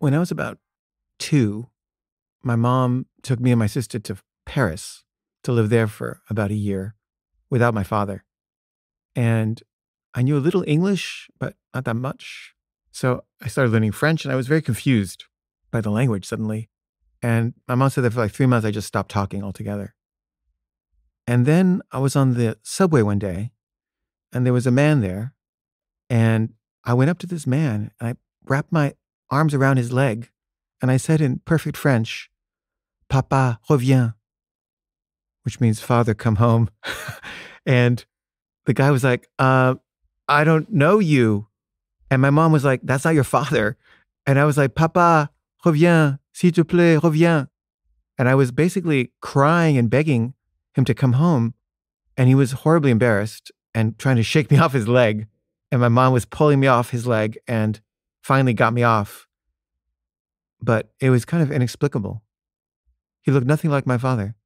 When I was about two, my mom took me and my sister to Paris to live there for about a year without my father. And I knew a little English, but not that much. So I started learning French and I was very confused by the language suddenly. And my mom said that for like three months, I just stopped talking altogether. And then I was on the subway one day and there was a man there. And I went up to this man and I wrapped my arms around his leg, and I said in perfect French, Papa, reviens, which means father, come home. and the guy was like, uh, I don't know you. And my mom was like, That's not your father. And I was like, Papa, reviens, s'il te plaît, reviens. And I was basically crying and begging him to come home. And he was horribly embarrassed and trying to shake me off his leg. And my mom was pulling me off his leg and finally got me off but it was kind of inexplicable. He looked nothing like my father.